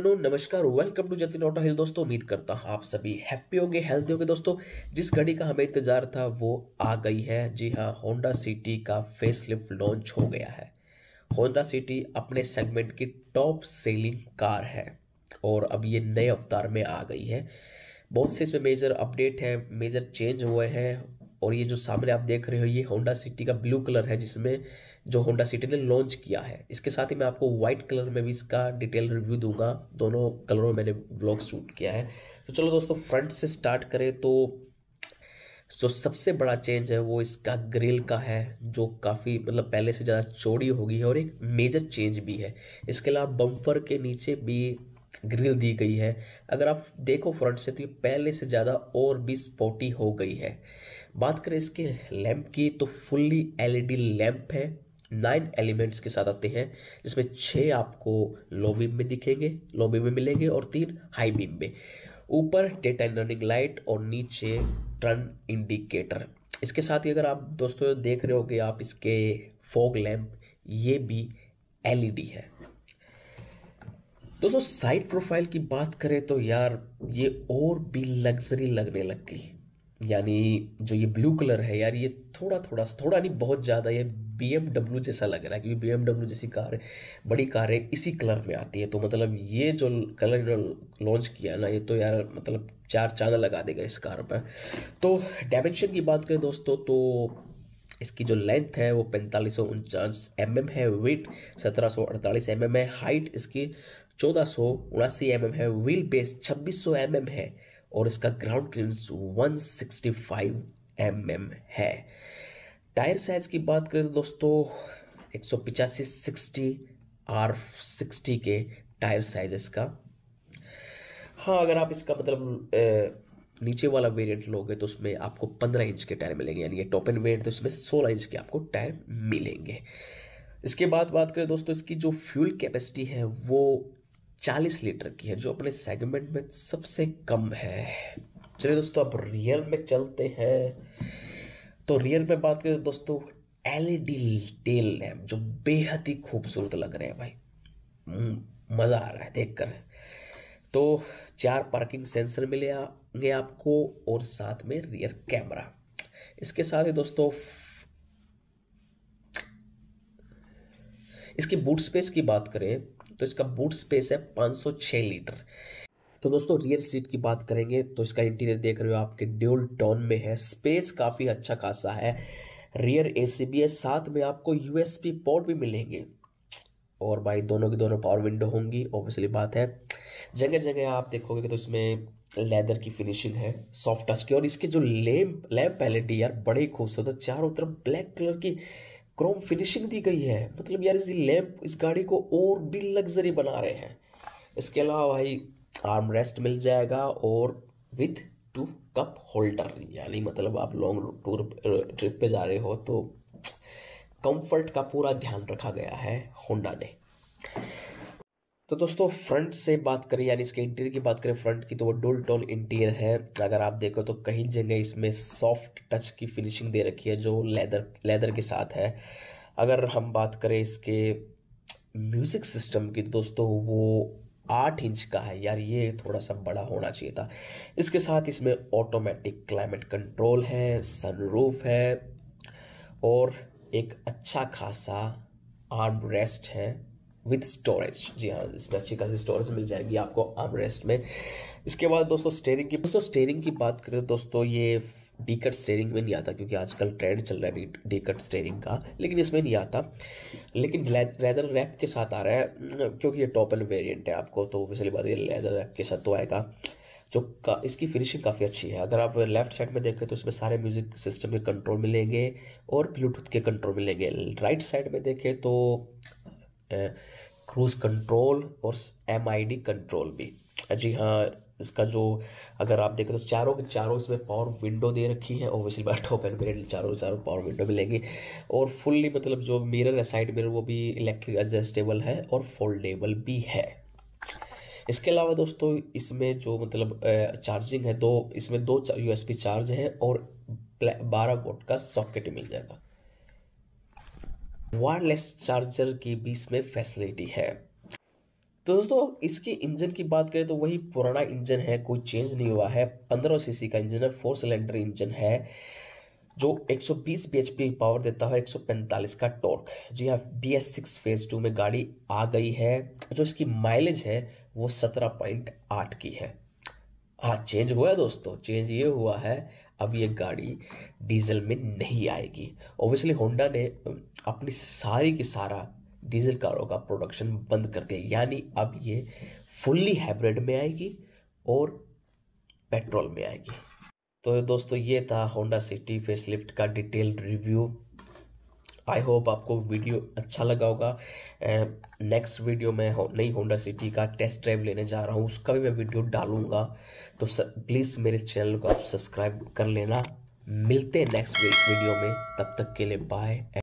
afternoon नमस्कार welcome to Jatin auto hill दोस्तों उम्मीद करता हूँ आप सभी हैप्पी होंगे हेल्थी होंगे दोस्तों जिस घड़ी का हमें इंतजार था वो आ गई है जी हाँ होंडा सिटी का फेसलिफ्ट लॉन्च हो गया है होंडा सिटी अपने सेगमेंट की टॉप सेलिंग कार है और अब ये नए अवतार में आ गई है बहुत से इसमें मेजर अपडेट है मेजर चेंज हुए हैं और ये जो सामने आप देख रहे हो ये होंडा सिटी का ब्लू कलर है जिसमें जो होंडा सिटी ने लॉन्च किया है इसके साथ ही मैं आपको व्हाइट कलर में भी इसका डिटेल रिव्यू दूंगा दोनों कलरों में मैंने ब्लॉग शूट किया है तो चलो दोस्तों फ्रंट से स्टार्ट करें तो जो सबसे बड़ा चेंज है वो इसका ग्रिल का है जो काफ़ी मतलब पहले से ज़्यादा चौड़ी हो गई है और एक मेजर चेंज भी है इसके अलावा बम्फर के नीचे भी ग्रिल दी गई है अगर आप देखो फ्रंट से तो ये पहले से ज़्यादा और भी स्पॉटी हो गई है बात करें इसके लैंप की तो फुल्ली एलईडी लैम्प है नाइन एलिमेंट्स के साथ आते हैं जिसमें छः आपको लो बीम में दिखेंगे लो बीम में मिलेंगे और तीन हाई बीम में ऊपर डेटा लर्निंग लाइट और नीचे टर्न इंडिकेटर इसके साथ ही अगर आप दोस्तों देख रहे हो कि आप इसके फोग लैम्प ये भी एलईडी है दोस्तों साइड प्रोफाइल की बात करें तो यार ये और भी लग्जरी लगने लग गई यानी जो ये ब्लू कलर है यार ये थोड़ा थोड़ा सा थोड़ा नहीं बहुत ज़्यादा ये बी जैसा लग रहा है क्योंकि बी जैसी कार बड़ी कार है इसी कलर में आती है तो मतलब ये जो कलर लॉन्च किया ना ये तो यार मतलब चार चांद लगा देगा इस कार पर तो डायमेंशन की बात करें दोस्तों तो इसकी जो लेंथ है वो पैंतालीस सौ उनचास एम है वेट सत्रह सौ अड़तालीस एम है हाइट इसकी चौदह सौ उनासी एम है व्हील बेस छब्बीस सौ एम है और इसका ग्राउंड क्लियरेंस 165 mm है टायर साइज की बात करें तो दोस्तों एक सौ पिचासी सिक्सटी आर सिक्सटी के टायर साइज इसका हाँ अगर आप इसका मतलब ए, नीचे वाला वेरिएंट लोगे तो उसमें आपको पंद्रह इंच के टायर मिलेंगे यानी टॉप एंड वेरिएंट तो इसमें सोलह इंच के आपको टायर मिलेंगे इसके बाद बात करें दोस्तों इसकी जो फ्यूल कैपेसिटी है वो चालीस लीटर की है जो अपने सेगमेंट में सबसे कम है चलिए दोस्तों अब रियल में चलते हैं तो रियल में बात करें दोस्तों एलईडी टेल लैम्प जो बेहद ही खूबसूरत लग रहे हैं भाई हम्म, मज़ा आ रहा है देखकर तो चार पार्किंग सेंसर मिलेंगे आपको और साथ में रियर कैमरा इसके साथ ही दोस्तों इसकी बूट स्पेस की बात करें तो इसका बूट स्पेस है 506 लीटर तो दोस्तों रियर सीट की बात करेंगे तो इसका इंटीरियर देख रहे हो आपके ड्यूल टोन में है स्पेस काफ़ी अच्छा खासा है रियर ए है साथ में आपको यू पोर्ट भी मिलेंगे और भाई दोनों की दोनों पावर विंडो होंगी ऑब्वियसली बात है जगह जगह आप देखोगे तो इसमें लेदर की फिनिशिंग है सॉफ्ट टच की और इसके जो लैम्प लैम्प पैलेट यार बड़े खूबसूरत है चारों तरफ ब्लैक कलर की क्रोम फिनिशिंग दी गई है मतलब यार इस लैम्प इस गाड़ी को और भी लग्जरी बना रहे हैं इसके अलावा भाई आर्म रेस्ट मिल जाएगा और विथ टू कप होल्डर यानी मतलब आप लॉन्ग टूर ट्रिप पे जा रहे हो तो कंफर्ट का पूरा ध्यान रखा गया है होंडा ने तो दोस्तों फ्रंट से बात करें यानी इसके इंटीरियर की बात करें फ्रंट की तो वो डोल टोल इंटीरियर है अगर आप देखो तो कहीं जगह इसमें सॉफ्ट टच की फिनिशिंग दे रखी है जो लेदर लेदर के साथ है अगर हम बात करें इसके म्यूज़िक सिस्टम की तो दोस्तों वो आठ इंच का है यार ये थोड़ा सा बड़ा होना चाहिए था इसके साथ इसमें ऑटोमेटिक क्लाइमेट कंट्रोल है सनरूफ है और एक अच्छा खासा आर्म रेस्ट है विथ स्टोरेज जी हाँ इसमें अच्छी खासी स्टोरेज मिल जाएगी आपको रेस्ट में इसके बाद दोस्तों स्टेयरिंग की दोस्तों स्टेयरिंग की बात करें दोस्तों ये डी कट स्टेयरिंग में नहीं आता क्योंकि आजकल ट्रेंड चल रहा है डी कट स्टेयरिंग का लेकिन इसमें नहीं आता लेकिन लेदर रैप के साथ आ रहा है क्योंकि ये टॉप एंड वेरियंट है आपको तो पिछली बात ये लेदर रैप के साथ तो आएगा जो का इसकी फिनिशिंग काफ़ी अच्छी है अगर आप लेफ्ट साइड में देखें तो इसमें सारे म्यूज़िक सिस्टम के कंट्रोल मिलेंगे और ब्लूटूथ के कंट्रोल मिलेंगे राइट साइड में देखें तो क्रूज़ कंट्रोल और एम आई डी कंट्रोल भी जी हाँ इसका जो अगर आप देखें तो चारों के चारों इसमें पावर विंडो दे रखी है ओबियसली बार टॉप एंड ग्रेड चारों चारों पावर विंडो मिलेंगी और फुल्ली मतलब जो मिरर है साइड मिरर वो भी इलेक्ट्रिक एडजस्टेबल है और फोल्डेबल भी है इसके अलावा दोस्तों इसमें जो मतलब चार्जिंग है दो इसमें दो यू चार्ज है और बारह वोट का सॉकेट मिल जाएगा वायरलेस चार्जर की भी इसमें फैसिलिटी है तो दोस्तों इसके इंजन की बात करें तो वही पुराना इंजन है कोई चेंज नहीं हुआ है पंद्रह सीसी का इंजन है फोर सिलेंडर इंजन है जो 120 bhp पावर देता है 145 का टॉर्क जी हाँ B S six phase two में गाड़ी आ गई है जो इसकी माइलेज है वो 17.8 की है हाँ चेंज हुआ है दोस्तों चेंज ये हुआ है अब ये गाड़ी डीजल में नहीं आएगी ओबियसली होंडा ने अपनी सारी की सारा डीजल कारों का प्रोडक्शन बंद कर दिया यानी अब ये फुल्ली हाइब्रिड में आएगी और पेट्रोल में आएगी तो दोस्तों ये था होंडा सिटी फेसलिफ्ट का डिटेल रिव्यू आई होप आपको वीडियो अच्छा लगा होगा नेक्स्ट वीडियो मैं हो, नई होंडा सिटी का टेस्ट ड्राइव लेने जा रहा हूँ उसका भी मैं वीडियो डालूंगा तो प्लीज़ मेरे चैनल को आप सब्सक्राइब कर लेना मिलते हैं नेक्स्ट वीडियो में तब तक के लिए बाय